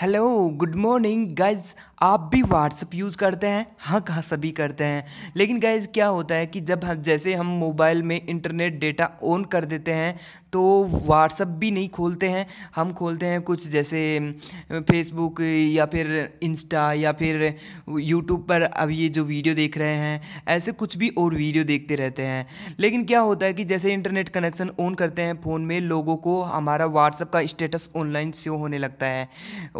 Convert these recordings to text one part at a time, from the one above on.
hello good morning guys आप भी WhatsApp use करते हैं हाँ कहाँ सभी करते हैं लेकिन गाइज क्या होता है कि जब हम जैसे हम मोबाइल में इंटरनेट डेटा ऑन कर देते हैं तो व्हाट्सअप भी नहीं खोलते हैं हम खोलते हैं कुछ जैसे फेसबुक या फिर इंस्टा या फिर यूट्यूब पर अब ये जो वीडियो देख रहे हैं ऐसे कुछ भी और वीडियो देखते रहते हैं लेकिन क्या होता है कि जैसे इंटरनेट कनेक्शन ऑन करते हैं फ़ोन में लोगों को हमारा व्हाट्सअप का स्टेटस ऑनलाइन शो होने लगता है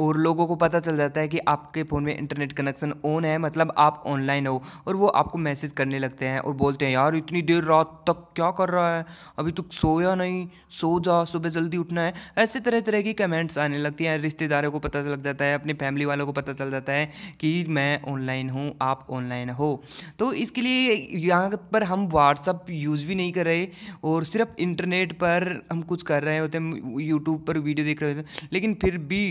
और लोगों को पता चल जाता है कि आपके फ़ोन में इंटरनेट कनेक्शन ऑन है मतलब आप ऑनलाइन हो और वो आपको मैसेज करने लगते हैं और बोलते हैं यार इतनी देर रात तक क्या कर रहा है अभी तक सोया नहीं सो जा सुबह जल्दी उठना है ऐसे तरह तरह की कमेंट्स आने लगती हैं रिश्तेदारों को पता चल जाता है अपने फैमिली वालों को पता चल जाता है कि मैं ऑनलाइन हूँ आप ऑनलाइन हो तो इसके लिए यहाँ पर हम व्हाट्सअप यूज़ भी नहीं कर रहे और सिर्फ इंटरनेट पर हम कुछ कर रहे होते हैं यूट्यूब पर वीडियो देख रहे होते हैं लेकिन फिर भी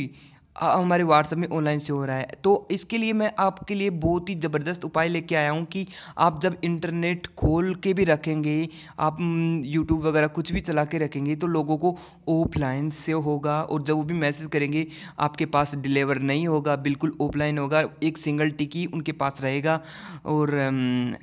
हमारे व्हाट्सएप में ऑनलाइन से हो रहा है तो इसके लिए मैं आपके लिए बहुत ही ज़बरदस्त उपाय लेके आया हूँ कि आप जब इंटरनेट खोल के भी रखेंगे आप यूट्यूब वगैरह कुछ भी चला के रखेंगे तो लोगों को ऑफलाइन से होगा और जब वो भी मैसेज करेंगे आपके पास डिलीवर नहीं होगा बिल्कुल ऑफलाइन होगा एक सिंगल टिकी उनके पास रहेगा और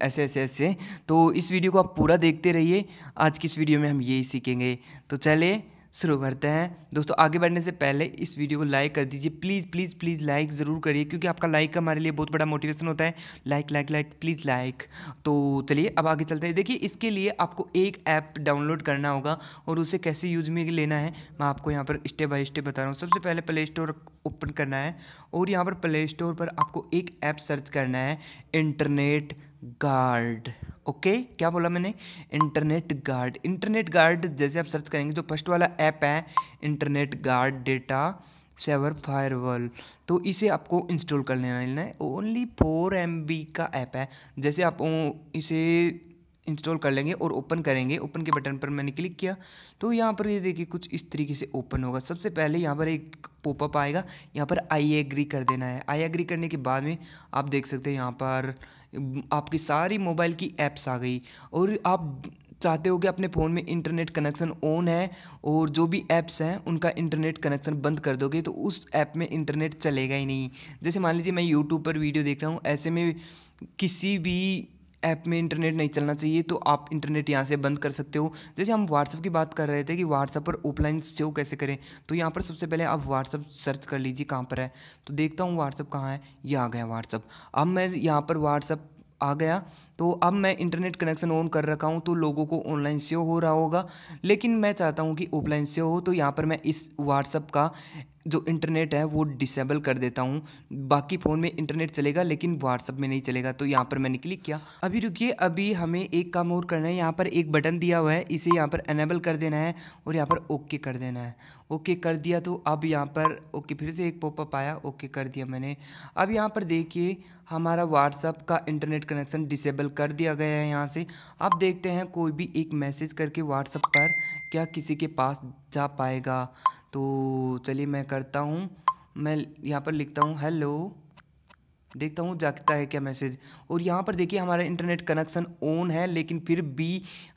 ऐसे ऐसे ऐसे तो इस वीडियो को आप पूरा देखते रहिए आज की इस वीडियो में हम यही सीखेंगे तो चले शुरू करते हैं दोस्तों आगे बढ़ने से पहले इस वीडियो को लाइक कर दीजिए प्लीज़ प्लीज़ प्लीज़ लाइक ज़रूर करिए क्योंकि आपका लाइक हमारे लिए बहुत बड़ा मोटिवेशन होता है like like like please like तो चलिए अब आगे चलते हैं देखिए इसके लिए आपको एक ऐप डाउनलोड करना होगा और उसे कैसे यूज में लेना है मैं आपको यहाँ पर स्टेप बाई स्टेप बता रहा हूँ सबसे पहले प्ले स्टोर ओपन करना है और यहाँ पर प्ले स्टोर पर आपको एक ऐप सर्च करना है इंटरनेट गार्ड ओके क्या बोला मैंने इंटरनेट गार्ड इंटरनेट गार्ड जैसे आप सर्च करेंगे तो फर्स्ट वाला ऐप है internet guard data saver firewall तो इसे आपको इंस्टॉल कर लेना है ओनली फोर एम का ऐप है जैसे आप इसे इंस्टॉल कर लेंगे और ओपन करेंगे ओपन के बटन पर मैंने क्लिक किया तो यहाँ पर ये देखिए कुछ इस तरीके से ओपन होगा सबसे पहले यहाँ पर एक पोपअप आएगा यहाँ पर आई एग्री कर देना है आई एग्री करने के बाद में आप देख सकते हैं यहाँ पर आपकी सारी मोबाइल की ऐप्स आ गई और आप चाहते हो कि अपने फ़ोन में इंटरनेट कनेक्शन ऑन है और जो भी ऐप्स हैं उनका इंटरनेट कनेक्शन बंद कर दोगे तो उस ऐप में इंटरनेट चलेगा ही नहीं जैसे मान लीजिए मैं यूट्यूब पर वीडियो देख रहा हूँ ऐसे में किसी भी ऐप में इंटरनेट नहीं चलना चाहिए तो आप इंटरनेट यहाँ से बंद कर सकते हो जैसे हम व्हाट्सअप की बात कर रहे थे कि व्हाट्सअप पर ऑफलाइन सेव कैसे करें तो यहाँ पर सबसे पहले आप व्हाट्सअप सर्च कर लीजिए कहाँ पर है तो देखता हूँ व्हाट्सअप कहाँ है ये आ गया व्हाट्सअप अब मैं यहाँ पर व्हाट्सअप आ गया तो अब मैं इंटरनेट कनेक्शन ऑन कर रखा हूँ तो लोगों को ऑनलाइन सेव हो रहा होगा लेकिन मैं चाहता हूँ कि ऑफलाइन सेव हो तो यहाँ पर मैं इस व्हाट्सअप का जो इंटरनेट है वो डिसेबल कर देता हूँ बाकी फ़ोन में इंटरनेट चलेगा लेकिन व्हाट्सअप में नहीं चलेगा तो यहाँ पर मैंने क्लिक किया अभी रुकिए अभी हमें एक काम और करना है यहाँ पर एक बटन दिया हुआ है इसे यहाँ पर एनेबल कर देना है और यहाँ पर ओके कर देना है ओके कर दिया तो अब यहाँ पर ओके फिर से एक पॉपअप आया ओके कर दिया मैंने अब यहाँ पर देखिए हमारा व्हाट्सअप का इंटरनेट कनेक्शन डिसेबल कर दिया गया है यहाँ से अब देखते हैं कोई भी एक मैसेज करके व्हाट्सअप पर क्या किसी के पास जा पाएगा तो चलिए मैं करता हूँ मैं यहाँ पर लिखता हूँ हेलो देखता हूँ जाता है क्या मैसेज और यहाँ पर देखिए हमारा इंटरनेट कनेक्शन ऑन है लेकिन फिर भी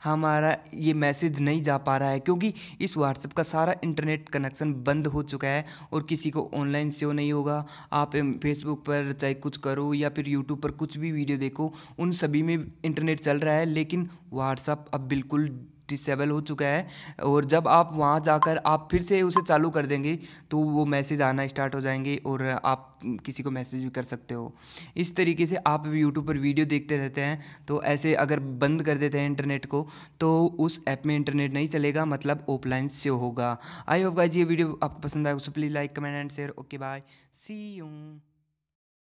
हमारा ये मैसेज नहीं जा पा रहा है क्योंकि इस व्हाट्सएप का सारा इंटरनेट कनेक्शन बंद हो चुका है और किसी को ऑनलाइन सेव नहीं होगा आप फेसबुक पर चाहे कुछ करो या फिर यूट्यूब पर कुछ भी वीडियो देखो उन सभी में इंटरनेट चल रहा है लेकिन व्हाट्सअप अब बिल्कुल डिसेबल हो चुका है और जब आप वहाँ जाकर आप फिर से उसे चालू कर देंगे तो वो मैसेज आना स्टार्ट हो जाएंगे और आप किसी को मैसेज भी कर सकते हो इस तरीके से आप यूट्यूब पर वीडियो देखते रहते हैं तो ऐसे अगर बंद कर देते हैं इंटरनेट को तो उस ऐप में इंटरनेट नहीं चलेगा मतलब ऑफलाइन से होगा आई होप गाइस ये वीडियो आपको पसंद आएगा उसे please like comment and share okay bye see you